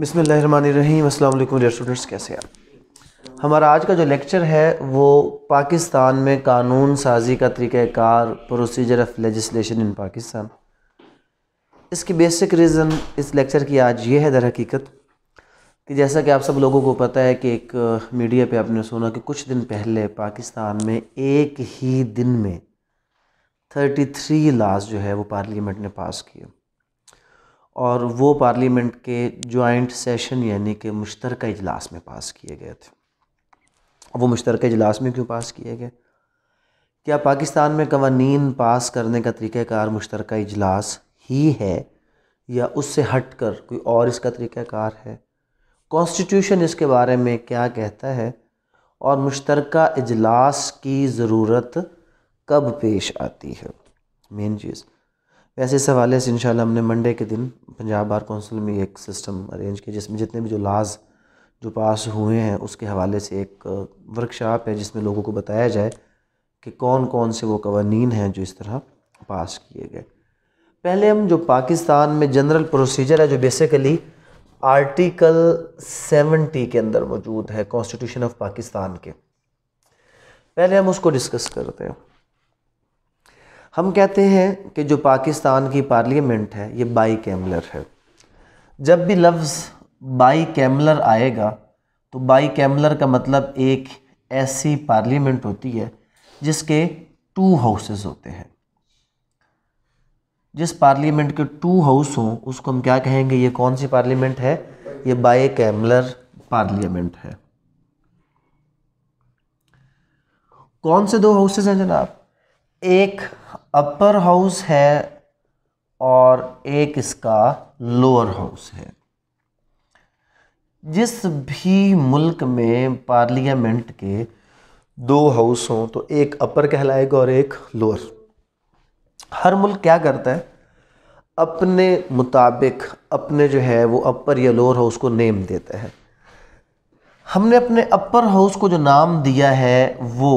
बिसमीम अल्लाम स्टूडेंट्स कैसे आप हमारा आज का जो लेक्चर है वो पाकिस्तान में कानून साजी का तरीक़ार procedure of legislation in Pakistan इसकी बेसिक रीज़न इस लेक्चर की आज ये है दर हकीकत कि जैसा कि आप सब लोगों को पता है कि एक मीडिया uh, पे आपने सुना कि कुछ दिन पहले पाकिस्तान में एक ही दिन में थर्टी लाज जो है वो पार्लियामेंट ने पास किया और वो पार्लियामेंट के जॉइंट सेशन यानी कि मुश्तर इजलास में पास किए गए थे वो मुश्तर इजलास में क्यों पास किए गए क्या पाकिस्तान में कवानी पास करने का तरीक़ार मुश्तरक इजलास ही है या उससे हट कर कोई और इसका तरीक़ार है कॉन्स्टिट्यूशन इसके बारे में क्या कहता है और मुश्तरक इजलास की ज़रूरत कब पेश आती है मेन चीज़ वैसे इस हवाले से इन हमने मंडे के दिन पंजाब बार कौंसिल में एक सिस्टम अरेंज किया जिसमें जितने भी जो लाज जो पास हुए हैं उसके हवाले से एक वर्कशॉप है जिसमें लोगों को बताया जाए कि कौन कौन से वो कवानीन हैं जो इस तरह पास किए गए पहले हम जो पाकिस्तान में जनरल प्रोसीजर है जो बेसिकली आर्टिकल सेवेंटी के अंदर मौजूद है कॉन्स्टिट्यूशन ऑफ पाकिस्तान के पहले हम उसको डिस्कस करते हैं हम कहते हैं कि जो पाकिस्तान की पार्लियामेंट है ये बाई कैमलर है जब भी लफ्ज़ बाई कैमलर आएगा तो बाई कैमलर का मतलब एक ऐसी पार्लियामेंट होती है जिसके टू हाउसेस होते हैं जिस पार्लियामेंट के टू हाउस हों उसको हम क्या कहेंगे ये कौन सी पार्लियामेंट है ये बाई कैमलर पार्लियामेंट है कौन से दो हाउसेस हैं जनाब एक अपर हाउस है और एक इसका लोअर हाउस है जिस भी मुल्क में पार्लियामेंट के दो हाउस हों तो एक अपर कहलाएगा और एक लोअर हर मुल्क क्या करता है अपने मुताबिक अपने जो है वो अपर या लोअर हाउस को नेम देता है हमने अपने अपर हाउस को जो नाम दिया है वो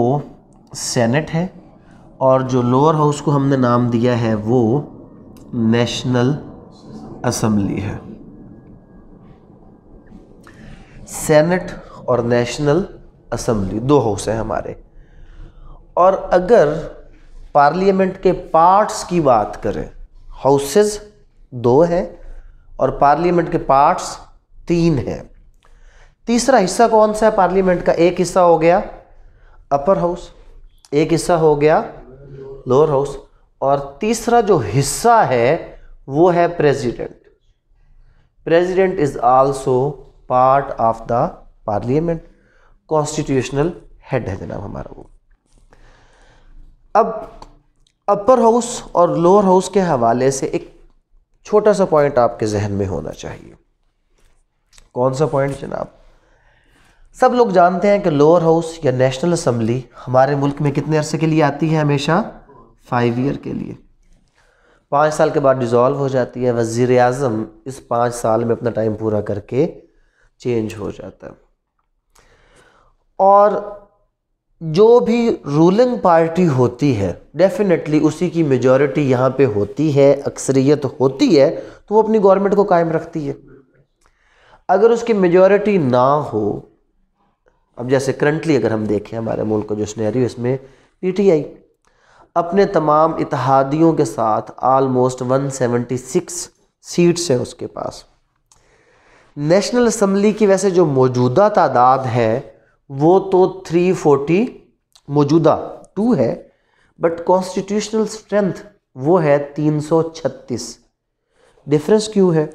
सेनेट है और जो लोअर हाउस को हमने नाम दिया है वो नेशनल असम्बली है सेनेट और नेशनल असम्बली दो हाउस हैं हमारे और अगर पार्लियामेंट के पार्ट्स की बात करें हाउसेस दो हैं और पार्लियामेंट के पार्ट्स तीन हैं तीसरा हिस्सा कौन सा है पार्लियामेंट का एक हिस्सा हो गया अपर हाउस एक हिस्सा हो गया लोअर हाउस और तीसरा जो हिस्सा है वो है president president is also part of the parliament constitutional head है जनाब हमारा वो अब अपर हाउस और लोअर हाउस के हवाले से एक छोटा सा पॉइंट आपके जहन में होना चाहिए कौन सा पॉइंट जनाब सब लोग जानते हैं कि लोअर हाउस या नेशनल असम्बली हमारे मुल्क में कितने अरसे के लिए आती है हमेशा फाइव ईयर के लिए पाँच साल के बाद डिज़ोल्व हो जाती है वज़ी अजम इस पाँच साल में अपना टाइम पूरा करके चेंज हो जाता है और जो भी रूलिंग पार्टी होती है डेफिनेटली उसी की मेजॉरिटी यहाँ पे होती है अक्सरियत होती है तो वो अपनी गवर्नमेंट को कायम रखती है अगर उसकी मेजॉरिटी ना हो अब जैसे करंटली अगर हम देखें हमारे मुल्क का जो स्नैरियो इसमें पीटीआई अपने तमाम इतिहादियों के साथ आलमोस्ट 176 सीट्स हैं उसके पास नेशनल असम्बली की वैसे जो मौजूदा तादाद है वो तो 340 मौजूदा टू है बट कॉन्स्टिट्यूशनल स्ट्रेंथ वो है 336 डिफरेंस क्यों है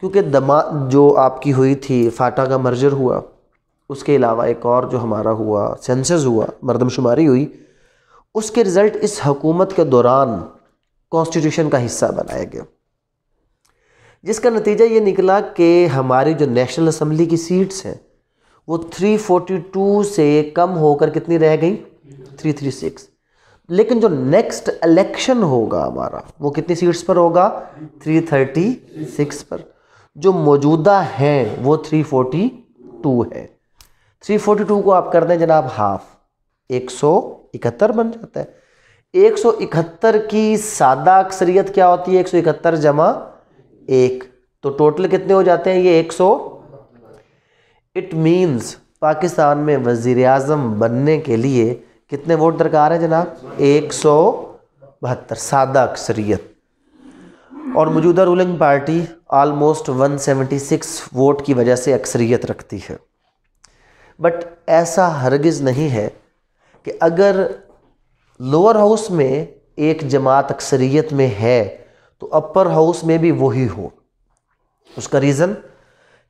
क्योंकि दमा जो आपकी हुई थी फाटा का मर्जर हुआ उसके अलावा एक और जो हमारा हुआ सेंसस हुआ मरदमशुमारी हुई उसके रिज़ल्ट इस हकूमत के दौरान कॉन्स्टिट्यूशन का हिस्सा बनाया गया जिसका नतीजा ये निकला कि हमारी जो नेशनल असम्बली की सीट्स हैं वो 342 से कम होकर कितनी रह गई 336 लेकिन जो नेक्स्ट इलेक्शन होगा हमारा वो कितनी सीट्स पर होगा 336 पर जो मौजूदा हैं वो 342 है 342 को आप कर दें जनाब हाफ इकहत्तर बन जाता है एक सौ इकहत्तर की सादा अक्सरियत क्या होती है एक सौ इकहत्तर जमा एक तो टोटल कितने हो जाते हैं ये एक सौ इट मीन्स पाकिस्तान में वजीर अजम बनने के लिए कितने वोट दरकार है जनाब एक सौ बहत्तर सादा अक्सरियत और मौजूदा रूलिंग पार्टी आलमोस्ट 176 वोट की वजह से अक्सरियत रखती है बट ऐसा हरगिज़ नहीं है कि अगर लोअर हाउस में एक जमात अक्सरियत में है तो अपर हाउस में भी वही हो उसका रीज़न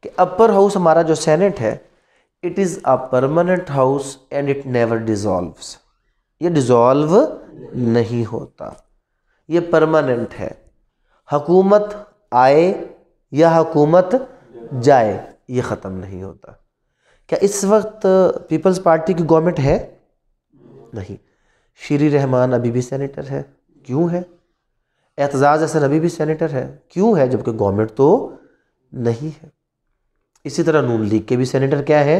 कि अपर हाउस हमारा जो सेनेट है it is a permanent house and it never dissolves ये डिज़ोल्व नहीं होता ये परमानेंट है हकूमत आए या हकूमत जाए ये ख़त्म नहीं होता क्या इस वक्त पीपल्स पार्टी की गवर्नमेंट है नहीं श्री रहमान अभी भी सेनेटर है क्यों है एतजाज़ हसन अभी भी सेनेटर है क्यों है जबकि गवर्नमेंट तो नहीं है इसी तरह नून लीग के भी सेनेटर क्या है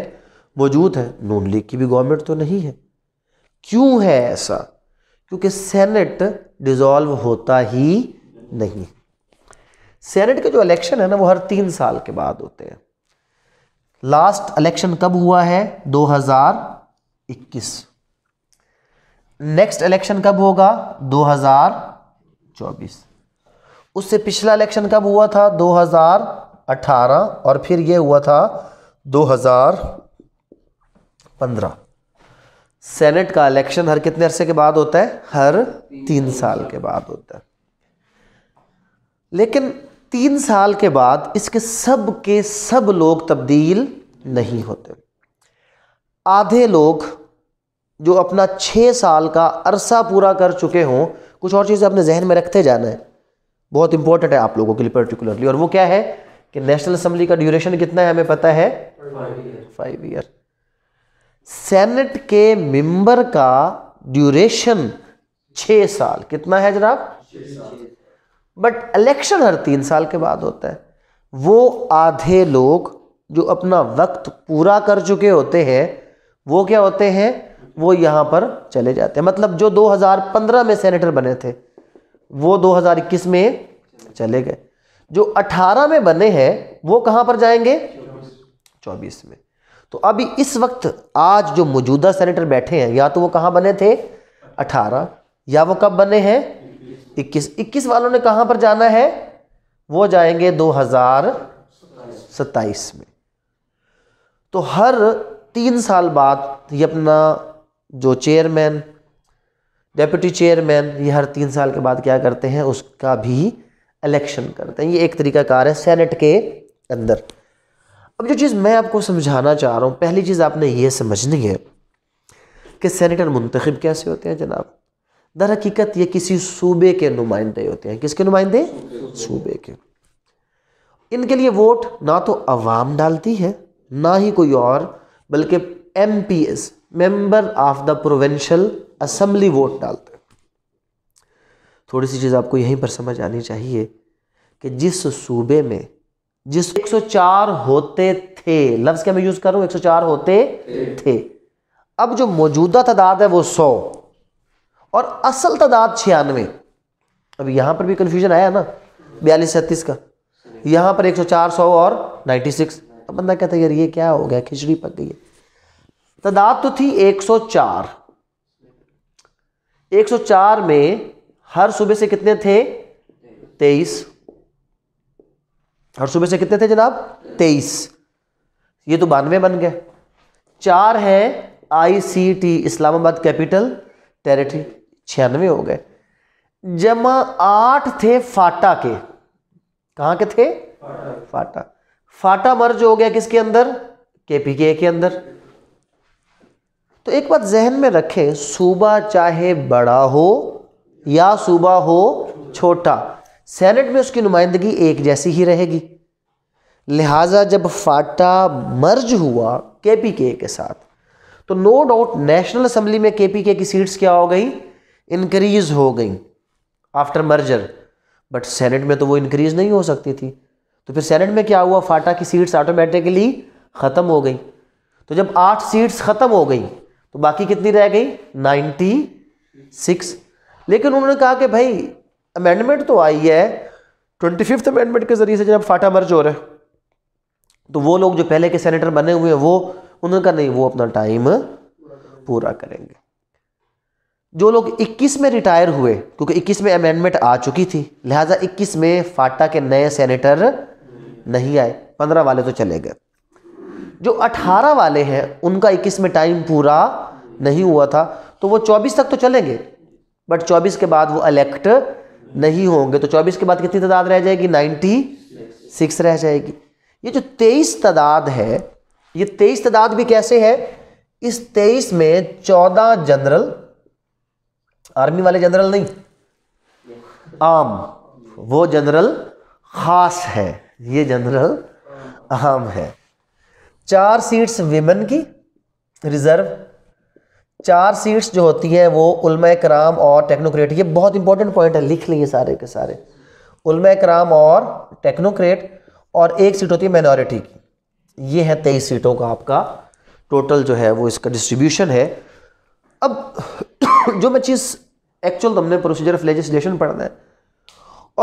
मौजूद है नून लीग की भी गवर्नमेंट तो नहीं है क्यों है ऐसा क्योंकि सेनेट डिज़ोल्व होता ही नहीं सेनेट के जो इलेक्शन है ना वो हर तीन साल के बाद होते हैं लास्ट इलेक्शन कब हुआ है 2021 नेक्स्ट इलेक्शन कब होगा 2024 उससे पिछला इलेक्शन कब हुआ था 2018 और फिर ये हुआ था 2015 सेनेट का इलेक्शन हर कितने अरसे के बाद होता है हर तीन साल के बाद होता है लेकिन तीन साल के बाद इसके सब के सब लोग तब्दील नहीं होते आधे लोग जो अपना छः साल का अरसा पूरा कर चुके हों कुछ और चीज़ें अपने जहन में रखते जाना है बहुत इंपॉर्टेंट है आप लोगों के लिए पर्टिकुलरली और वो क्या है कि नेशनल असम्बली का ड्यूरेशन कितना है हमें पता है फाइव ईयर सेनेट के मेंबर का ड्यूरेशन छः साल कितना है जनाब बट इलेक्शन हर तीन साल के बाद होता है वो आधे लोग जो अपना वक्त पूरा कर चुके होते हैं वो क्या होते हैं वो यहाँ पर चले जाते हैं मतलब जो 2015 में सेनेटर बने थे वो 2021 में चले गए जो 18 में बने हैं वो कहाँ पर जाएंगे 24 में तो अभी इस वक्त आज जो मौजूदा सेनेटर बैठे हैं या तो वो कहाँ बने थे 18 या वो कब बने हैं 21 21 वालों ने कहाँ पर जाना है वो जाएंगे दो में तो हर तीन साल बाद ये अपना जो चेयरमैन डेप्यूटी चेयरमैन ये हर तीन साल के बाद क्या करते हैं उसका भी इलेक्शन करते हैं ये एक तरीका कार है सेनेट के अंदर अब जो चीज़ मैं आपको समझाना चाह रहा हूँ पहली चीज़ आपने ये समझनी है कि सेनेटर मुंतखब कैसे होते हैं जनाब दर हकीकत ये किसी सूबे के नुमाइंदे होते हैं किसके नुमाइंदे सूबे के इनके लिए वोट ना तो अवाम डालती है ना ही कोई और बल्कि M P S member of the provincial assembly vote डालते थोड़ी सी चीज़ आपको यहीं पर समझ आनी चाहिए कि जिस सूबे में जिस 104 होते थे लफ्ज़ क्या मैं यूज़ कर रहा हूँ 104 होते थे अब जो मौजूदा तादाद है वो 100 और असल तादाद छियानवे अब यहाँ पर भी कन्फ्यूजन आया ना बयालीस छत्तीस का यहाँ पर 104 सौ और 96 अब तो बंदा कहता है यार ये क्या हो गया खिचड़ी पक गई है तादाद तो थी 104 104 में हर सूबे से कितने थे तेईस हर सूबे से कितने थे जनाब तेईस ये तो बानवे बन गए चार है आईसीटी इस्लामाबाद कैपिटल टेरिटरी छियानवे हो गए जमा आठ थे फाटा के कहाँ के थे फाटा फाटा मर्ज हो गया किसके अंदर केपीके के अंदर तो एक बात जहन में रखें सूबा चाहे बड़ा हो या सूबा हो छोटा सेनेट में उसकी नुमाइंदगी एक जैसी ही रहेगी लिहाजा जब फाटा मर्ज हुआ के पी के के साथ तो नो डाउट नेशनल असम्बली में के पी के की सीट्स क्या हो गई इनक्रीज़ हो गई आफ्टर मर्जर बट सेनेट में तो वो इनक्रीज़ नहीं हो सकती थी तो फिर सेनेट में क्या हुआ फाटा की सीट्स ऑटोमेटिकली ख़त्म हो गई तो जब आठ सीट्स ख़त्म हो गई तो बाकी कितनी रह गई नाइन्टी सिक्स लेकिन उन्होंने कहा कि भाई अमेंडमेंट तो आई है ट्वेंटी फिफ्थ अमेंडमेंट के ज़रिए से जब फाटा मर्ज हो रहे हैं तो वो लोग जो पहले के सेनेटर बने हुए हैं वो उन्होंने कहा नहीं वो अपना टाइम पूरा करेंगे जो लोग 21 में रिटायर हुए क्योंकि 21 में अमेंडमेंट आ चुकी थी लिहाजा 21 में फाटा के नए सेनेटर नहीं आए 15 वाले तो चले गए जो 18 वाले हैं उनका 21 में टाइम पूरा नहीं हुआ था तो वो 24 तक तो चलेंगे बट 24 के बाद वो इलेक्ट नहीं होंगे तो 24 के बाद कितनी तादाद रह जाएगी 96 रह जाएगी ये जो 23 तादाद है ये 23 तादाद भी कैसे है इस 23 में 14 जनरल आर्मी वाले जनरल नहीं आम वो जनरल खास है ये जनरल अहम है चार सीट्स विमेन की रिजर्व चार सीट्स जो होती है वो उलमा कराम और टेक्नोक्रेट ये बहुत इंपॉर्टेंट पॉइंट है लिख लिए सारे के सारे उलमा कराम और टेक्नोक्रेट और एक सीट होती है माइनॉरिटी की ये है तेईस सीटों का आपका टोटल जो है वो इसका डिस्ट्रीब्यूशन है अब जो मैं चीज़ एक्चुअल तुमने प्रोसीजर ऑफ लेजिस्लेशन पढ़ना है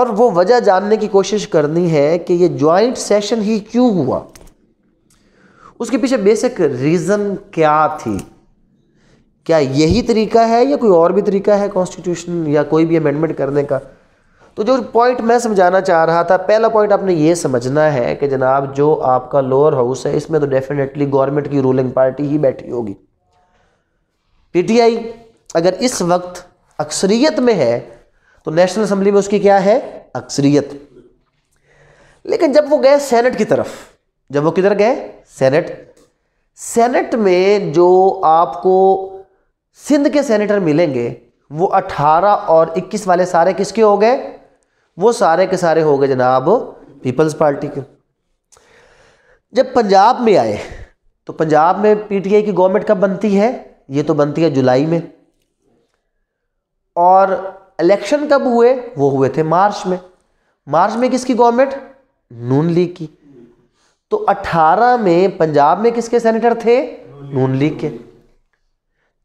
और वो वजह जानने की कोशिश करनी है कि ये ज्वाइंट सेशन ही क्यों हुआ उसके पीछे बेसिक रीज़न क्या थी क्या यही तरीका है या कोई और भी तरीका है कॉन्स्टिट्यूशन या कोई भी अमेंडमेंट करने का तो जो पॉइंट मैं समझाना चाह रहा था पहला पॉइंट आपने ये समझना है कि जनाब जो आपका लोअर हाउस है इसमें तो डेफिनेटली गवर्नमेंट की रूलिंग पार्टी ही बैठी होगी पीटीआई अगर इस वक्त अक्सरियत में है तो नेशनल असम्बली में उसकी क्या है अक्सरियत लेकिन जब वो गए सेनेट की तरफ जब वो किधर गए सेनेट सेनेट में जो आपको सिंध के सेनेटर मिलेंगे वो 18 और 21 वाले सारे किसके हो गए वो सारे के सारे हो गए जनाब पीपल्स पार्टी के जब पंजाब में आए तो पंजाब में पीटीआई की गवर्नमेंट कब बनती है ये तो बनती है जुलाई में और इलेक्शन कब हुए वो हुए थे मार्च में मार्च में किसकी गवर्नमेंट नून लीग की तो 18 में पंजाब में किसके सेनेटर थे नून लीग के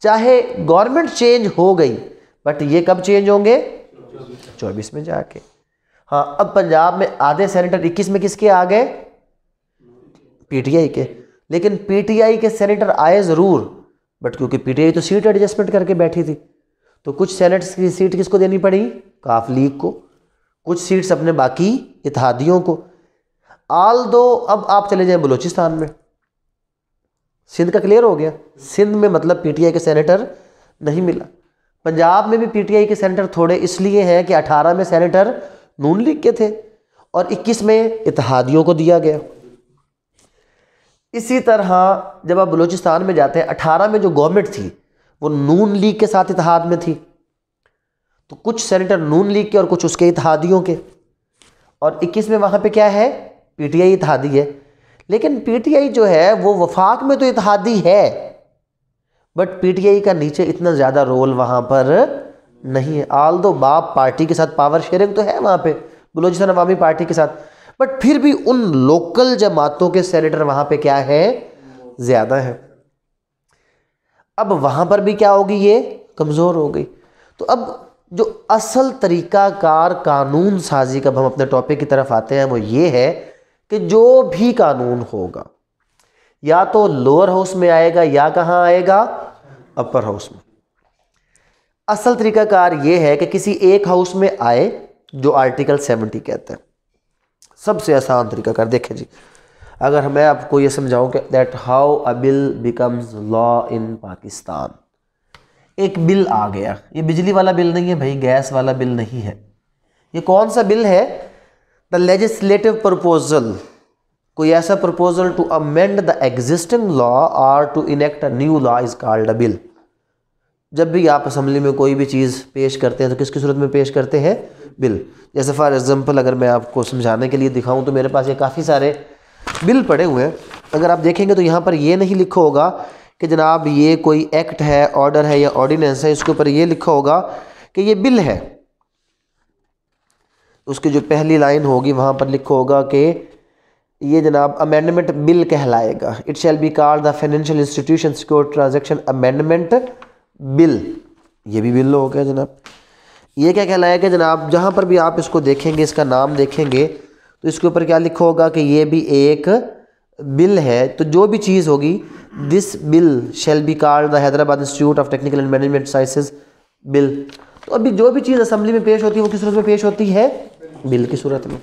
चाहे गवर्नमेंट चेंज हो गई बट ये कब चेंज होंगे 24 में जाके हाँ अब पंजाब में आधे सेनेटर 21 में किसके आ गए पीटीआई के लेकिन पीटीआई के सेनेटर आए ज़रूर बट क्योंकि पीटीआई तो सीट एडजस्टमेंट करके बैठी थी तो कुछ सेनेट्स की सीट किसको देनी पड़ी काफ लीग को कुछ सीट्स अपने बाकी इतिहादियों को आल दो अब आप चले जाएं बलूचिस्तान में सिंध का क्लियर हो गया सिंध में मतलब पीटीआई के सेनेटर नहीं मिला पंजाब में भी पीटीआई के सेनेटर थोड़े इसलिए हैं कि 18 में सेनेटर नून लीग के थे और 21 में इतिहादियों को दिया गया इसी तरह जब आप बलूचिस्तान में जाते हैं अठारह में जो गवर्नमेंट थी वो नून लीग के साथ इतिहाद में थी तो कुछ सेनेटर नून लीग के और कुछ उसके इतिहादियों के और 21 में वहाँ पे क्या है पीटीआई इतिहादी है लेकिन पीटीआई जो है वो वफाक में तो इतिहादी है बट पीटीआई का नीचे इतना ज़्यादा रोल वहाँ पर नहीं है आल दो बाप पार्टी के साथ पावर शेयरिंग तो है वहाँ पे बलोचिस्तान अवामी पार्टी के साथ बट फिर भी उन लोकल जमातों के सेनेटर वहाँ पे क्या है ज़्यादा है अब वहाँ पर भी क्या होगी ये कमज़ोर हो गई तो अब जो असल तरीक़ाकार कानून साजी का हम अपने टॉपिक की तरफ आते हैं वो ये है कि जो भी कानून होगा या तो लोअर हाउस में आएगा या कहाँ आएगा अपर हाउस में असल तरीकाकार ये है कि किसी एक हाउस में आए जो आर्टिकल सेवेंटी कहते हैं सबसे आसान कर देखें जी अगर मैं आपको ये समझाऊं कि that how a bill becomes law in Pakistan एक बिल आ गया ये बिजली वाला बिल नहीं है भाई गैस वाला बिल नहीं है ये कौन सा बिल है द लेजिस्लेटिव प्रपोजल कोई ऐसा proposal to amend the existing law और to enact a new law is called a bill जब भी आप असम्बली में कोई भी चीज़ पेश करते हैं तो किसकी सूरत में पेश करते हैं बिल जैसे फॉर एग्जांपल अगर मैं आपको समझाने के लिए दिखाऊं तो मेरे पास ये काफ़ी सारे बिल पड़े हुए हैं अगर आप देखेंगे तो यहाँ पर ये नहीं लिखा होगा कि जनाब ये कोई एक्ट है ऑर्डर है या ऑर्डिनेंस है इसके ऊपर ये लिखा होगा कि ये बिल है उसकी जो पहली लाइन होगी वहाँ पर लिखो होगा कि ये जनाब अमेंडमेंट बिल कहलाएगा it shall be called the financial institution secure transaction amendment bill ये भी बिल हो गया जनाब ये क्या कहलाएगा जनाब जहाँ पर भी आप इसको देखेंगे इसका नाम देखेंगे तो इसके ऊपर क्या लिखा होगा कि ये भी एक बिल है तो जो भी चीज़ होगी this bill shall be called the Hyderabad institute of technical and management sciences bill तो अभी जो भी चीज़ असम्बली में पेश होती है वो किस रूप में पेश होती है बिल की सूरत में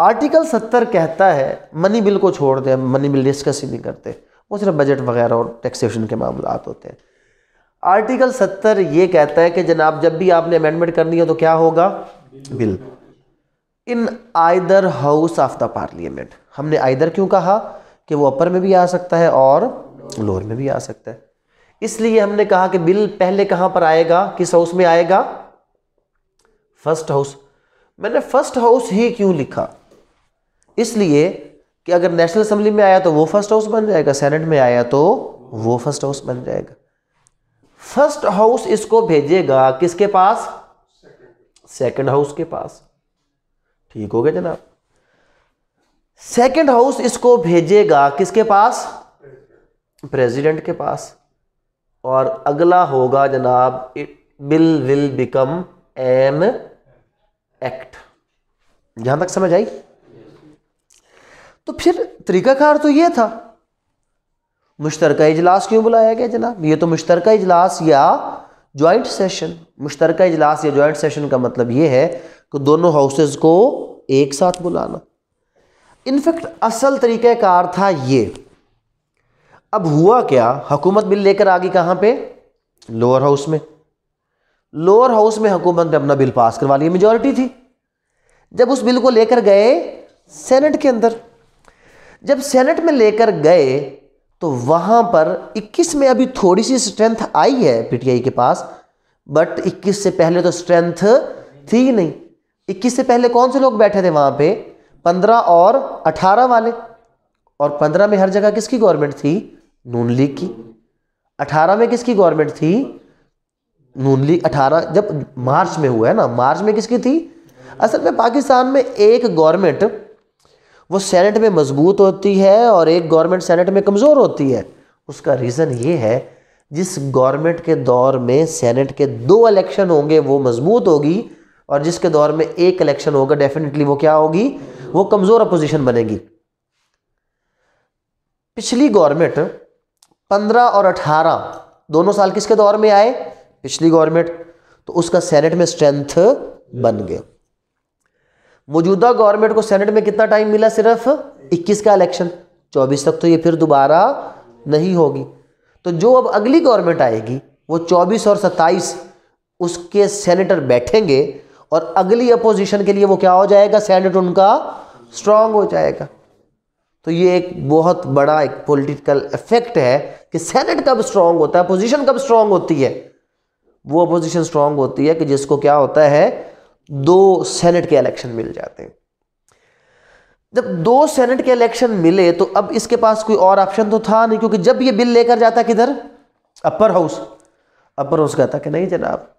आर्टिकल सत्तर कहता है मनी बिल को छोड़ दे मनी बिल डिस्कस ही नहीं करते वो सिर्फ बजट वगैरह और टैक्सेशन के मामला होते हैं आर्टिकल सत्तर ये कहता है कि जनाब जब भी आपने अमेंडमेंट करनी हो तो क्या होगा bill in either house of the parliament हमने आइदर क्यों कहा कि वो अपर में भी आ सकता है और लोअर में भी आ सकता है इसलिए हमने कहा कि बिल पहले कहाँ पर आएगा किस हाउस में आएगा फर्स्ट हाउस मैंने फर्स्ट हाउस ही क्यों लिखा इसलिए कि अगर नेशनल असम्बली में आया तो वो फर्स्ट हाउस बन जाएगा सेनेट में आया तो वो फर्स्ट हाउस बन जाएगा फर्स्ट हाउस इसको भेजेगा किसके पास सेकंड हाउस के पास ठीक हो गया जनाब सेकंड हाउस इसको भेजेगा किसके पास प्रेसिडेंट के पास और अगला होगा जनाब it bill will become an act यहां तक समझ आई तो फिर तरीकाकार तो यह था मुश्तरका इजलास क्यों बुलाया गया जनाब ये तो मुश्तरका इजलास या ज्वाइंट सेशन मुश्तरका इजलास या ज्वाइंट सेशन का मतलब ये है कि दोनों हाउसेज को एक साथ बुलाना इनफैक्ट असल तरीक़ाकार था ये अब हुआ क्या हुकूमत बिल लेकर आ गई कहाँ पे लोअर हाउस में लोअर हाउस में हुकूमत ने अपना बिल पास करवा लिया मेजोरिटी थी जब उस बिल को लेकर गए सेनेट के अंदर जब सेनेट में लेकर गए तो वहां पर 21 में अभी थोड़ी सी स्ट्रेंथ आई है पीटीआई के पास बट 21 से पहले तो स्ट्रेंथ थी ही नहीं 21 से पहले कौन से लोग बैठे थे वहां पे 15 और 18 वाले और 15 में हर जगह किसकी गवर्नमेंट थी नून लीग की 18 में किसकी गवर्नमेंट थी नून लीग अठारह जब मार्च में हुआ है ना मार्च में किसकी थी असल में पाकिस्तान में एक गवर्नमेंट वो सेनेट में मजबूत होती है और एक गवर्नमेंट सेनेट में कमज़ोर होती है उसका रीज़न ये है जिस गवर्नमेंट के दौर में सेनेट के दो इलेक्शन होंगे वो मजबूत होगी और जिसके दौर में एक इलेक्शन होगा डेफिनेटली वो क्या होगी वो कमज़ोर अपोजिशन बनेगी पिछली गवर्नमेंट पंद्रह और अठारह दोनों साल किसके दौर में आए पिछली गवर्नमेंट तो उसका सेनेट में स्ट्रेंथ बन गया मौजूदा गवर्नमेंट को सेनेट में कितना टाइम मिला सिर्फ 21 का इलेक्शन 24 तक तो ये फिर दोबारा नहीं होगी तो जो अब अगली गवर्नमेंट आएगी वो 24 और 27 उसके सेनेटर बैठेंगे और अगली अपोजिशन के लिए वो क्या हो जाएगा सेनेट उनका स्ट्रांग हो जाएगा तो ये एक बहुत बड़ा एक पॉलिटिकल इफेक्ट है कि सेनेट कब स्ट्रांग होता है अपोजिशन कब स्ट्रांग होती है वो अपोजिशन स्ट्रांग होती है कि जिसको क्या होता है दो सेनेट के इलेक्शन मिल जाते हैं जब दो सेनेट के इलेक्शन मिले तो अब इसके पास कोई और ऑप्शन तो था नहीं क्योंकि जब ये बिल लेकर जाता किधर अपर हाउस अपर हाउस कहता कि नहीं जनाब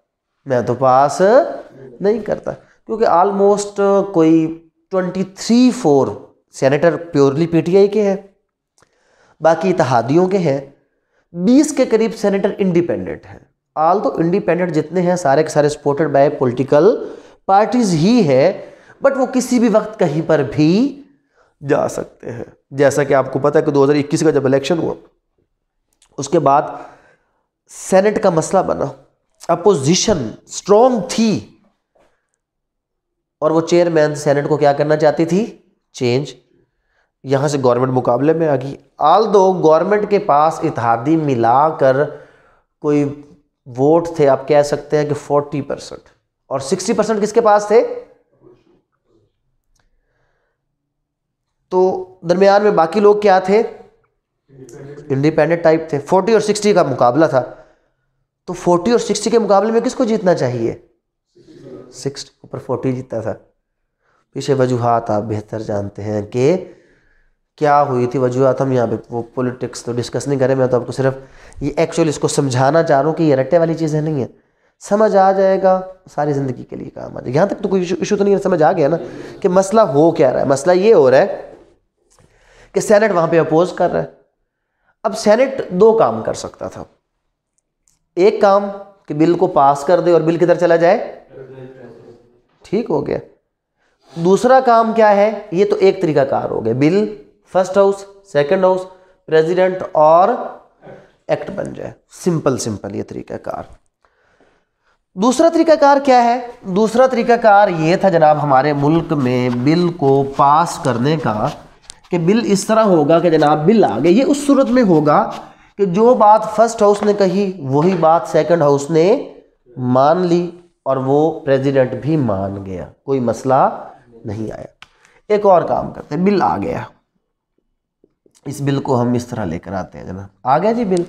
मैं तो पास नहीं करता क्योंकि ऑलमोस्ट कोई twenty three four senator purely PTI के हैं बाकी इतिहादियों के हैं बीस के करीब सेनेटर इंडिपेंडेंट हैं आल तो इंडिपेंडेंट जितने हैं सारे के सारे सपोर्टेड बाय पॉलिटिकल पार्टीज ही है बट वो किसी भी वक्त कहीं पर भी जा सकते हैं जैसा कि आपको पता है कि 2021 का जब इलेक्शन हुआ उसके बाद सेनेट का मसला बना अपोजिशन स्ट्रॉन्ग थी और वो चेयरमैन सेनेट को क्या करना चाहती थी चेंज यहां से गवर्नमेंट मुकाबले में आ गई आल दो गवर्नमेंट के पास इतिहादी मिलाकर कोई वोट थे आप कह सकते हैं कि 40 परसेंट और 60 परसेंट किसके पास थे तो दरमियान में बाकी लोग क्या थे इंडिपेंडेंट टाइप थे 40 और 60 का मुकाबला था तो 40 और 60 के मुकाबले में किसको जीतना चाहिए सिक्स ऊपर 40 जीता था पीछे वजूहत आप बेहतर जानते हैं कि क्या हुई थी वजूहत हम यहाँ पे वो पॉलिटिक्स तो डिस्कस नहीं करें मैं तो आपको सिर्फ ये एक्चुअली इसको समझाना चाह रहा हूँ कि ये रट्टे वाली चीज़ें नहीं है समझ आ जाएगा सारी ज़िंदगी के लिए काम आ जाएगा यहाँ तक तो कोई इशू तो नहीं है समझ आ गया ना कि मसला हो क्या रहा है मसला ये हो रहा है कि सैनेट वहाँ पे अपोज कर रहा है अब सैनेट दो काम कर सकता था एक काम कि बिल को पास कर दे और बिल किधर चला जाए ठीक हो गया दूसरा काम क्या है ये तो एक तरीका कार हो गया bill first house second house president और एक्ट बन जाए सिंपल सिंपल ये तरीकाकार दूसरा तरीकाकार क्या है दूसरा तरीकाकार ये था जनाब हमारे मुल्क में बिल को पास करने का कि बिल इस तरह होगा कि जनाब बिल आ गए ये उस सूरत में होगा कि जो बात फर्स्ट हाउस ने कही वही बात सेकंड हाउस ने मान ली और वो प्रेसिडेंट भी मान गया कोई मसला नहीं आया एक और काम करते बिल आ गया इस बिल को हम इस तरह लेकर आते हैं जनाब आ गया जी बिल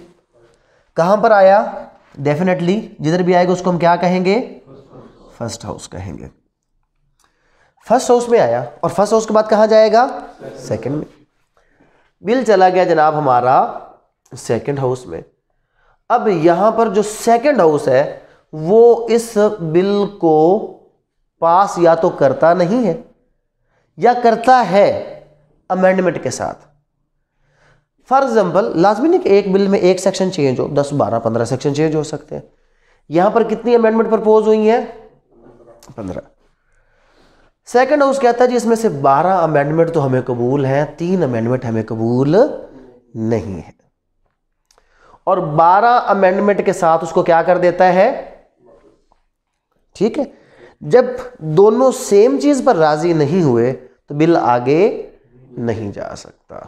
कहाँ पर आया डेफिनेटली जिधर भी आएगा उसको हम क्या कहेंगे फर्स्ट हाउस कहेंगे फर्स्ट हाउस में आया और फर्स्ट हाउस के बाद कहाँ जाएगा सेकंड में बिल चला गया जनाब हमारा सेकंड हाउस में अब यहाँ पर जो सेकंड हाउस है वो इस बिल को पास या तो करता नहीं है या करता है अमेंडमेंट के साथ फॉर एग्जाम्पल लाजमी नहीं कि एक बिल में एक सेक्शन चेंज हो दस बारह पंद्रह सेक्शन चेंज हो सकते हैं यहां पर कितनी अमेंडमेंट प्रपोज हुई है पंद्रह सेकेंड हाउस कहता है जी इसमें से बारह अमेंडमेंट तो हमें कबूल हैं तीन अमेंडमेंट हमें कबूल नहीं है और बारह अमेंडमेंट के साथ उसको क्या कर देता है ठीक है जब दोनों सेम चीज पर राजी नहीं हुए तो बिल आगे नहीं जा सकता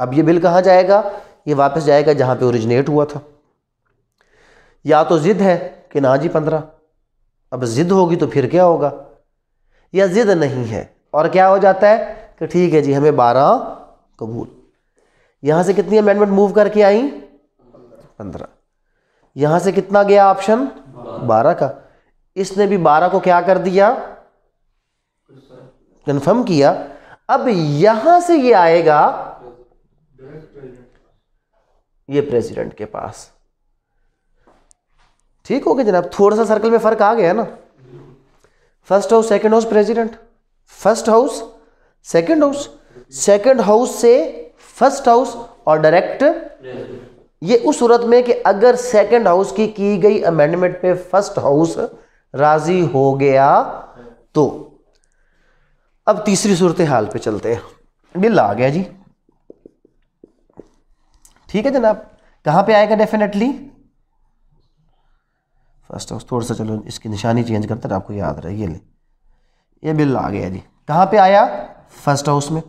अब ये बिल कहाँ जाएगा ये वापस जाएगा जहाँ पे ओरिजिनेट हुआ था या तो ज़िद है कि ना जी पंद्रह अब ज़िद होगी तो फिर क्या होगा या ज़िद नहीं है और क्या हो जाता है कि ठीक है जी हमें बारह कबूल यहाँ से कितनी अमेंडमेंट मूव करके आई पंद्रह यहाँ से कितना गया ऑप्शन बारह का इसने भी बारह को क्या कर दिया कन्फर्म किया अब यहाँ से ये आएगा ये प्रेसिडेंट के पास ठीक हो गया जनाब थोड़ा सा सर्कल में फर्क आ गया ना first house second house president first house second house second house से फर्स्ट हाउस और डायरेक्ट ये उस सूरत में कि अगर सेकंड हाउस की की गई अमेंडमेंट पे फर्स्ट हाउस राजी हो गया तो अब तीसरी सूरत हाल पे चलते हैं बिल आ गया जी ठीक है जनाब कहाँ पे आएगा डेफिनेटली फर्स्ट हाउस थोड़ा सा चलो इसकी निशानी चेंज करते आपको याद रहे ये ले ये बिल आ गया जी कहाँ पे आया फर्स्ट हाउस में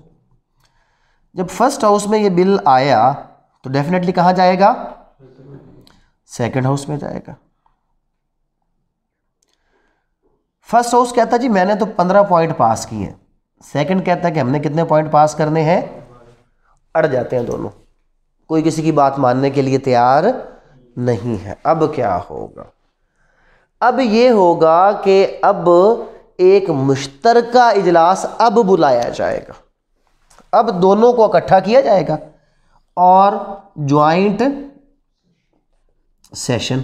जब फर्स्ट हाउस में ये बिल आया तो डेफिनेटली कहाँ जाएगा सेकेंड हाउस में जाएगा फर्स्ट हाउस कहता जी मैंने तो पंद्रह पॉइंट पास किए सेकंड कहता है कि हमने कितने पॉइंट पास करने हैं अड़ जाते हैं दोनों कोई किसी की बात मानने के लिए तैयार नहीं है अब क्या होगा अब ये होगा कि अब एक मुश्तरक इजलास अब बुलाया जाएगा अब दोनों को इकट्ठा किया जाएगा और ज्वाइंट सेशन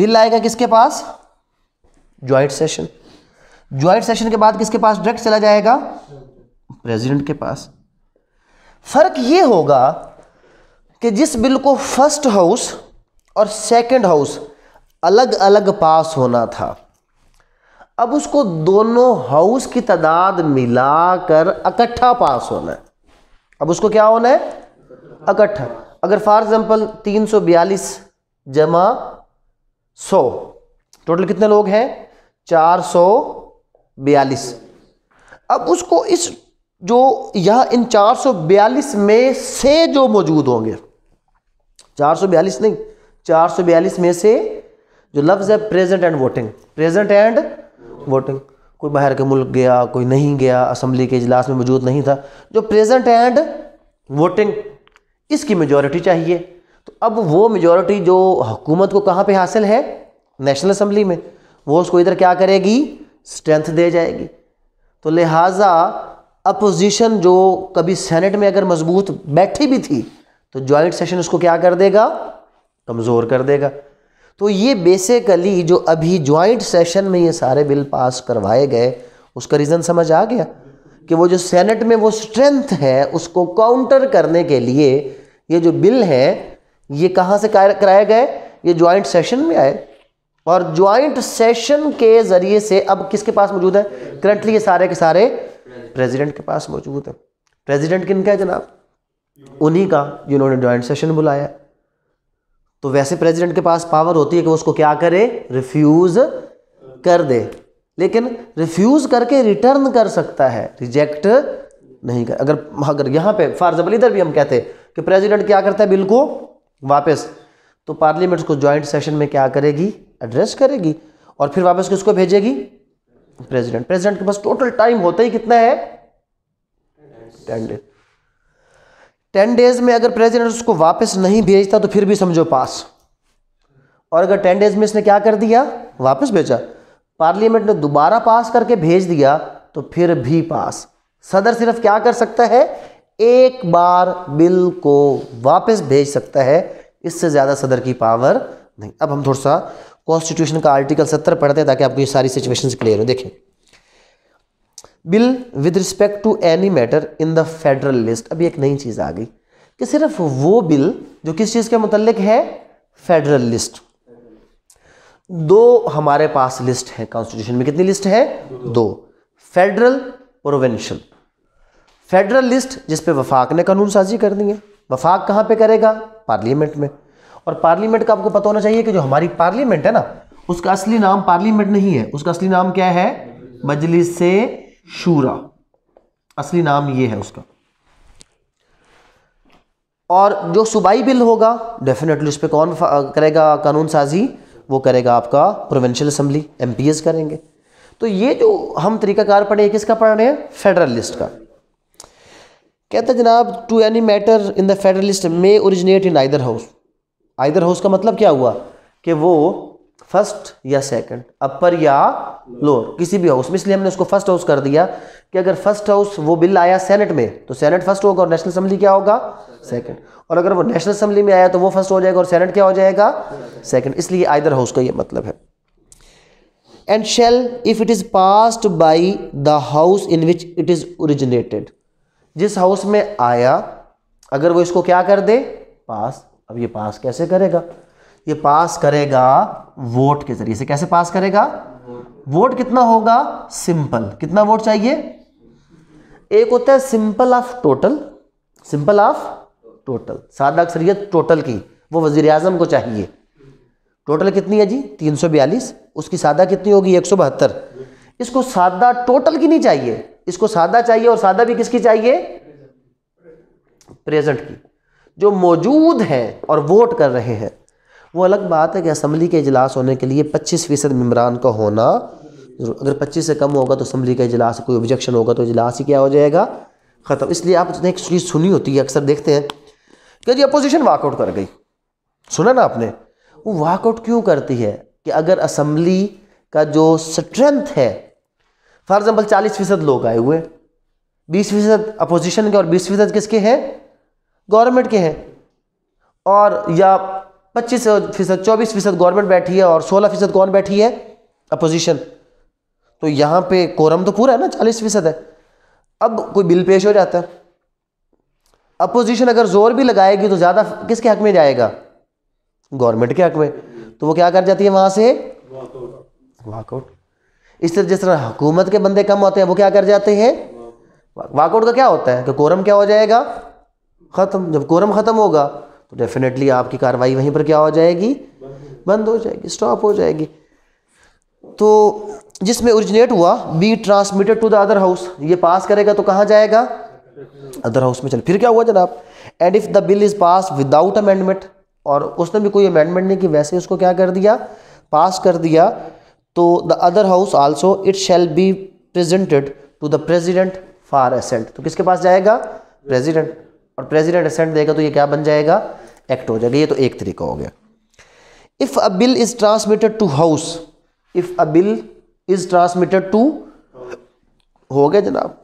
बिल आएगा किसके पास ज्वाइंट सेशन ज्वाइंट सेशन के बाद किसके पास डायरेक्ट चला जाएगा प्रेसिडेंट के पास फ़र्क ये होगा कि जिस बिल को फर्स्ट हाउस और सेकंड हाउस अलग अलग पास होना था अब उसको दोनों हाउस की तादाद मिलाकर इकट्ठा पास होना है अब उसको क्या होना है इकट्ठा अगर फॉर एग्जांपल 342 जमा 100 टोटल कितने लोग हैं चार सौ बयालीस अब उसको इस जो यह इन 442 में से जो मौजूद होंगे 442 नहीं 442 में से जो लफ्ज़ है present and voting present and voting कोई बाहर के मुल्क गया कोई नहीं गया असम्बली के इजलास में मौजूद नहीं था जो प्रेजेंट एंड वोटिंग इसकी मेजॉरिटी चाहिए तो अब वो मेजॉरिटी जो हुकूमत को कहाँ पे हासिल है नेशनल असम्बली में वो उसको इधर क्या करेगी स्ट्रेंथ दे जाएगी तो लिहाजा अपोजिशन जो कभी सेनेट में अगर मजबूत बैठी भी थी तो ज्वाइंट सेशन उसको क्या कर देगा कमज़ोर कर देगा तो ये बेसिकली जो अभी ज्वाइंट सेशन में ये सारे बिल पास करवाए गए उसका रीज़न समझ आ गया कि वो जो सेनेट में वो स्ट्रेंथ है उसको काउंटर करने के लिए ये जो बिल हैं ये कहाँ से कराए गए ये ज्वाइंट सेशन में आए और ज्वाइंट सेशन के ज़रिए से अब किसके पास मौजूद है करंटली ये सारे के सारे प्रेसिडेंट के पास मौजूद है प्रेसिडेंट किन का है जनाब उन्हीं का जिन्होंने ज्वाइंट सेशन बुलाया तो वैसे प्रेसिडेंट के पास पावर होती है कि उसको क्या करे रिफ्यूज़ कर दे लेकिन रिफ्यूज़ करके रिटर्न कर सकता है रिजेक्ट नहीं कर अगर अगर यहाँ पे फॉर एग्जाम्पल इधर भी हम कहते हैं कि प्रेसिडेंट क्या करता है बिल को वापस तो पार्लियामेंट को ज्वाइंट सेशन में क्या करेगी एड्रेस करेगी और फिर वापस किसको भेजेगी प्रेसिडेंट प्रेसिडेंट के पास टोटल टाइम होता ही कितना है टेन डेज टेन डेज में अगर प्रेसिडेंट उसको वापस नहीं भेजता तो फिर भी समझो पास और अगर टेन डेज में इसने क्या कर दिया वापस भेजा पार्लियामेंट ने दोबारा पास करके भेज दिया तो फिर भी पास सदर सिर्फ क्या कर सकता है एक बार बिल को वापस भेज सकता है इससे ज़्यादा सदर की पावर नहीं अब हम थोड़ा सा कॉन्स्टिट्यूशन का आर्टिकल सत्तर पढ़ते हैं ताकि आपको ये सारी सिचुएशन क्लियर हो देखें bill with respect to any matter in the federal list अभी एक नई चीज़ आ गई कि सिर्फ वो बिल जो किस चीज़ के मुतलक है फेडरल लिस्ट दो हमारे पास लिस्ट है कॉन्स्टिट्यूशन में कितनी लिस्ट है दो फेडरल प्रोवेंशल फेडरल लिस्ट जिस पे वफाक ने कानून साजी करनी है वफाक कहां पे करेगा पार्लियामेंट में और पार्लियामेंट का आपको पता होना चाहिए कि जो हमारी पार्लियामेंट है ना उसका असली नाम पार्लियामेंट नहीं है उसका असली नाम क्या है मजलिस से शूरा असली नाम ये है उसका और जो सूबाई बिल होगा डेफिनेटली उस पर कौन करेगा कानून साजी वो करेगा आपका प्रोविंशियल असम्बली एम करेंगे तो ये जो हम तरीकाकार पढ़े किसका पढ़ रहे हैं फेडरलिस्ट का कहते जनाब to any matter in the federal list may originate in either house either house का मतलब क्या हुआ कि वो फर्स्ट या सेकंड अपर या लोअर किसी भी हाउस में इसलिए हमने उसको फर्स्ट हाउस कर दिया कि अगर फर्स्ट हाउस वो बिल आया सेनेट में तो सेनेट फर्स्ट होगा और नेशनल असम्बली क्या होगा सेकंड और अगर वो नेशनल असम्बली में आया तो वो फर्स्ट हो जाएगा और सेनेट क्या हो जाएगा सेकंड इसलिए आइदर हाउस का ये मतलब है and shall if it is passed by the house in which it is originated जिस हाउस में आया अगर वो इसको क्या कर दे पास अब ये पास कैसे करेगा ये पास करेगा वोट के जरिए से कैसे पास करेगा वोट कितना होगा सिंपल कितना वोट चाहिए एक होता है simple of total simple of total सादा अक्सरियत टोटल की वो वजीर आजम को चाहिए टोटल कितनी है जी 342 उसकी सादा कितनी होगी एक इसको सादा टोटल की नहीं चाहिए इसको सादा चाहिए और सादा भी किसकी चाहिए प्रेजेंट की जो मौजूद हैं और वोट कर रहे हैं वो अलग बात है कि असम्बली के इजलास होने के लिए पच्चीस फ़ीसद मम्बरान का होना अगर पच्चीस से कम होगा तो असम्बली का इजलास कोई ऑब्जेक्शन होगा तो इजलास ही क्या हो जाएगा ख़त्म इसलिए आप उसने एक चीज़ सुनी होती है अक्सर देखते हैं कि जी अपोजिशन वाकआउट कर गई सुना ना आपने वो वाकआउट क्यों करती है कि अगर असम्बली का जो स्ट्रेंथ है फॉर एग्ज़ाम्पल चालीस फ़ीसद लोग आए हुए बीस फ़ीसद अपोजिशन के और बीस फ़ीसद किसके हैं गवर्नमेंट के हैं और या पच्चीस फीसद चौबीस फीसद गवर्नमेंट बैठी है और सोलह फीसद कौन बैठी है अपोजिशन तो यहाँ पे कोरम तो पूरा है ना चालीस फीसद है अब कोई बिल पेश हो जाता है अपोजिशन अगर जोर भी लगाएगी तो ज़्यादा किसके हक में जाएगा गवर्नमेंट के हक में तो वो क्या कर जाती है वहाँ से वाकआउट इस तरह जिस तरह हुकूमत के बंदे कम होते हैं वो क्या कर जाते हैं वाकआउट का क्या होता है कि तो कोरम क्या हो जाएगा ख़त्म जब कोरम ख़त्म होगा तो डेफिनेटली आपकी कार्रवाई वहीं पर क्या हो जाएगी बंद हो जाएगी स्टॉप हो जाएगी तो जिसमें ओरिजिनेट हुआ be transmitted to the other house ये पास करेगा तो कहाँ जाएगा अदर हाउस में चल फिर क्या हुआ जनाब and if the bill is pass without amendment और उसने भी कोई अमेंडमेंट नहीं कि वैसे उसको क्या कर दिया पास कर दिया तो the other house also it shall be presented to the president for assent तो किसके पास जाएगा प्रेजिडेंट और प्रेसिडेंट असेंट देगा तो ये क्या बन जाएगा एक्ट हो जाएगा ये तो एक तरीका हो गया if a bill is transmitted to house if a bill is transmitted to हो गया जनाब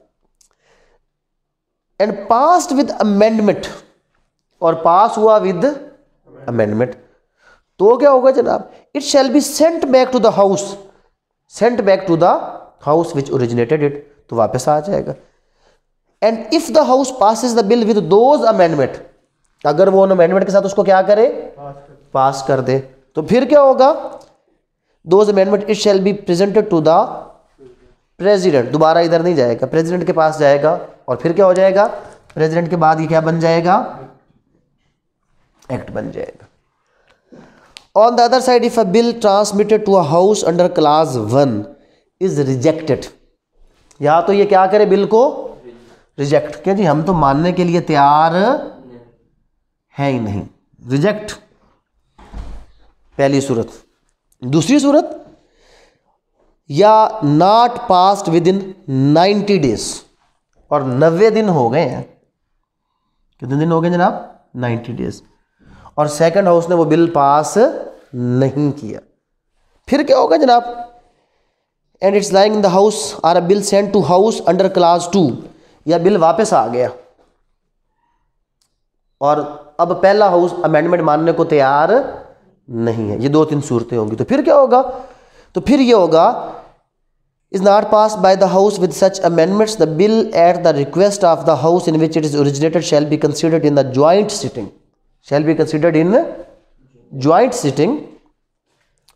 एंड पास्ड विद अमेंडमेंट और पास हुआ विद अमेंडमेंट तो क्या होगा जनाब it shall be sent back to the house sent back to the house which originated it तो वापस आ जाएगा and if the house passes the bill with those amendment अगर वो अमेंडमेंट के साथ उसको क्या करे पास कर दे तो फिर क्या होगा those amendment it shall be presented to the president दोबारा इधर नहीं जाएगा प्रेजिडेंट के पास जाएगा और फिर क्या हो जाएगा प्रेजिडेंट के बाद ये क्या बन जाएगा एक्ट बन जाएगा on the other side if a bill transmitted to a house under clause one is rejected या तो ये क्या करे बिल को रिजेक्ट क्या जी हम तो मानने के लिए तैयार है ही नहीं रिजेक्ट पहली सूरत दूसरी सूरत या not passed within ninety days और नब्बे दिन हो गए हैं कितने दिन हो गए जनाब नाइन्टी डेज और सेकंड हाउस ने वो बिल पास नहीं किया फिर क्या होगा जनाब and it's lying in the house or a bill send to house under clause two या बिल वापस आ गया और अब पहला हाउस अमेंडमेंट मानने को तैयार नहीं है ये दो तीन सूरतें होंगी तो फिर क्या होगा तो फिर ये होगा is not pass by the house with such amendments the bill at the request of the house in which it is originated shall be considered in the joint sitting shall be considered in joint sitting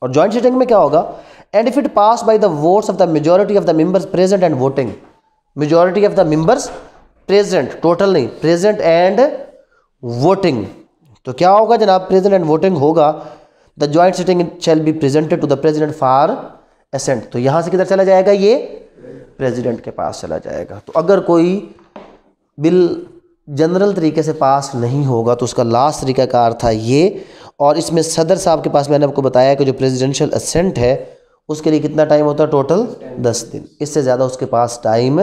और joint sitting में क्या होगा and if it pass by the votes of the majority of the members present and voting majority of the members present total नहीं present and voting तो क्या होगा जनाब present and voting होगा the joint sitting shall be presented to the president for assent तो यहां से किधर चला जाएगा ये प्रेजिडेंट के पास चला जाएगा तो अगर कोई बिल जनरल तरीके से पास नहीं होगा तो उसका लास्ट तरीका तरीकाकार था ये और इसमें सदर साहब के पास मैंने आपको बताया कि जो प्रेजिडेंशियल असेंट है उसके लिए कितना टाइम होता है टोटल दस दिन इससे ज़्यादा उसके पास टाइम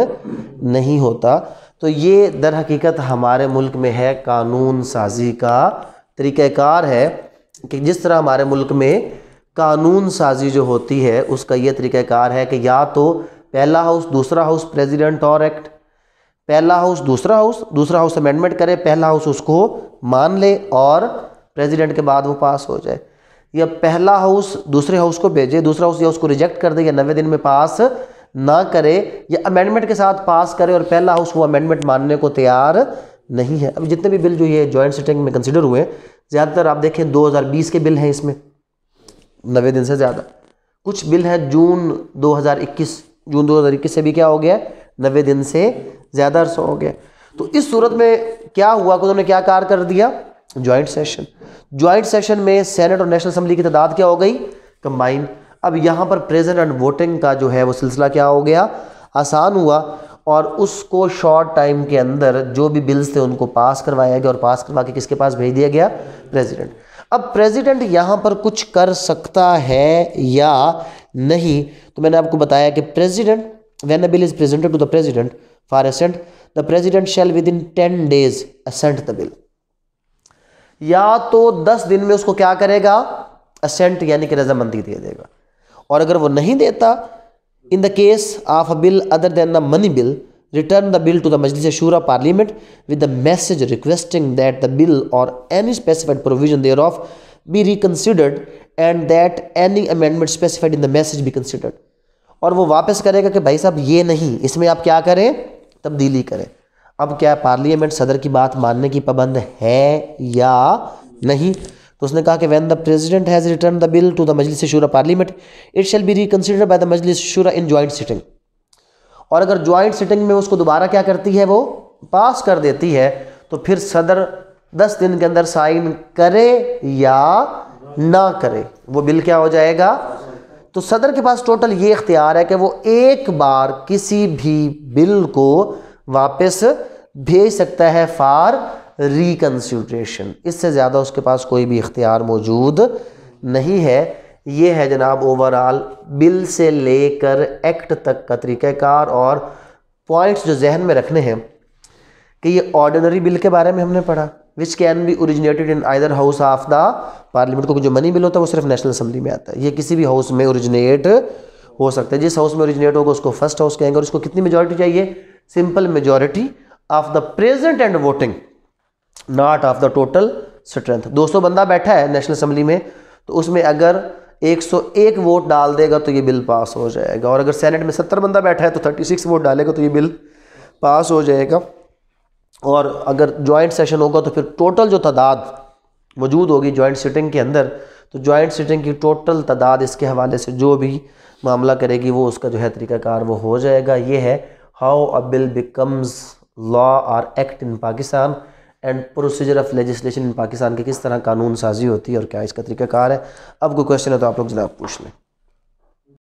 नहीं होता तो ये दर हकीकत हमारे मुल्क में है कानून साजी का तरीक़ार है कि जिस तरह हमारे मुल्क में कानून साजी जो होती है उसका ये तरीक़ार है कि या तो पहला हाउस दूसरा हाउस प्रेसिडेंट और एक्ट पहला हाउस दूसरा हाउस दूसरा हाउस अमेंडमेंट करे पहला हाउस उसको मान ले और प्रेसिडेंट के बाद वो पास हो जाए या पहला हाउस दूसरे हाउस को भेजे दूसरा हाउस या उसको रिजेक्ट कर दे या नवे दिन में पास ना करे या अमेंडमेंट के साथ पास करे और पहला हाउस वो अमेंडमेंट मानने को तैयार नहीं है अब जितने भी बिल जो ये जॉइंट सिटिंग में कंसिडर हुए ज़्यादातर आप देखें 2020 के बिल हैं इसमें नवे दिन से ज़्यादा कुछ बिल हैं जून 2021 जून 2021 से भी क्या हो गया नवे दिन से ज़्यादा हो गया तो इस सूरत में क्या हुआ कि उन्होंने क्या कार कर दिया ज्वाइंट सेशन ज्वाइंट सेशन में सेनेट और नेशनल असम्बली की तादाद क्या हो गई कंबाइन अब यहाँ पर प्रेजेंट एंड वोटिंग का जो है वो सिलसिला क्या हो गया आसान हुआ और उसको शॉर्ट टाइम के अंदर जो भी बिल्स थे उनको पास करवाया गया और पास करवा के किसके पास भेज दिया गया प्रेसिडेंट अब प्रेसिडेंट यहाँ पर कुछ कर सकता है या नहीं तो मैंने आपको बताया कि president a bill is presented to the president for assent the president shall within ten days assent the bill या तो दस दिन में उसको क्या करेगा असेंट यानी कि रजामंदी दे देगा और अगर वो नहीं देता in the case of a bill other than the money bill return the bill to the Majlis Shura parliament with the message requesting that the bill or any specified provision thereof be reconsidered and that any amendment specified in the message be considered और वो वापस करेगा कि भाई साहब ये नहीं इसमें आप क्या करें तब्दीली करें अब क्या पार्लियामेंट सदर की बात मानने की पाबंद है या नहीं तो उसने कहा कि when the president has return the bill to the Majlis Shura parliament it shall be reconsider by the Majlis Shura in joint sitting और अगर ज्वाइंट सिटिंग में उसको दोबारा क्या करती है वो पास कर देती है तो फिर सदर दस दिन के अंदर साइन करे या ना करे वो बिल क्या हो जाएगा तो सदर के पास टोटल ये इख्तियार है कि वो एक बार किसी भी बिल को वापस भेज सकता है फॉर रिकन्सिड्रेशन इससे ज़्यादा उसके पास कोई भी इख्तियार मौजूद नहीं है ये है जनाब ओवरऑल बिल से लेकर एक्ट तक का तरीक़ाकार और पॉइंट्स जो जहन में रखने हैं कि ये ऑर्डिनरी बिल के बारे में हमने पढ़ा which can be originated in either house of the parliament को जो मनी बिल होता है वो सिर्फ नेशनल असम्बली में आता है ये किसी भी हाउस में ओरिजिनेट हो सकता है जिस हाउस में ओरिजिनेट होगा उसको फर्स्ट हाउस कहेंगे और उसको कितनी मेजोरिटी चाहिए simple majority of the present and voting not of the total strength 200 बंदा बैठा है नेशनल असेंबली में तो उसमें अगर 101 वोट डाल देगा तो ये बिल पास हो जाएगा और अगर सेनेट में 70 बंदा बैठा है तो 36 वोट डालेगा तो ये बिल पास हो जाएगा और अगर जॉइंट सेशन होगा तो फिर टोटल जो तादाद मौजूद होगी जॉइंट सिटिंग के अंदर तो जॉइंट सिटिंग की टोटल तादाद इसके हवाले से जो भी मामला करेगी वो उसका जो है तरीकाकार वो हो जाएगा ये है how a bill becomes law or act in Pakistan and procedure of legislation in Pakistan की किस तरह कानून साजी होती है और क्या इसका तरीका कार है अब कोई क्वेश्चन है तो आप लोग जनाब पूछ लें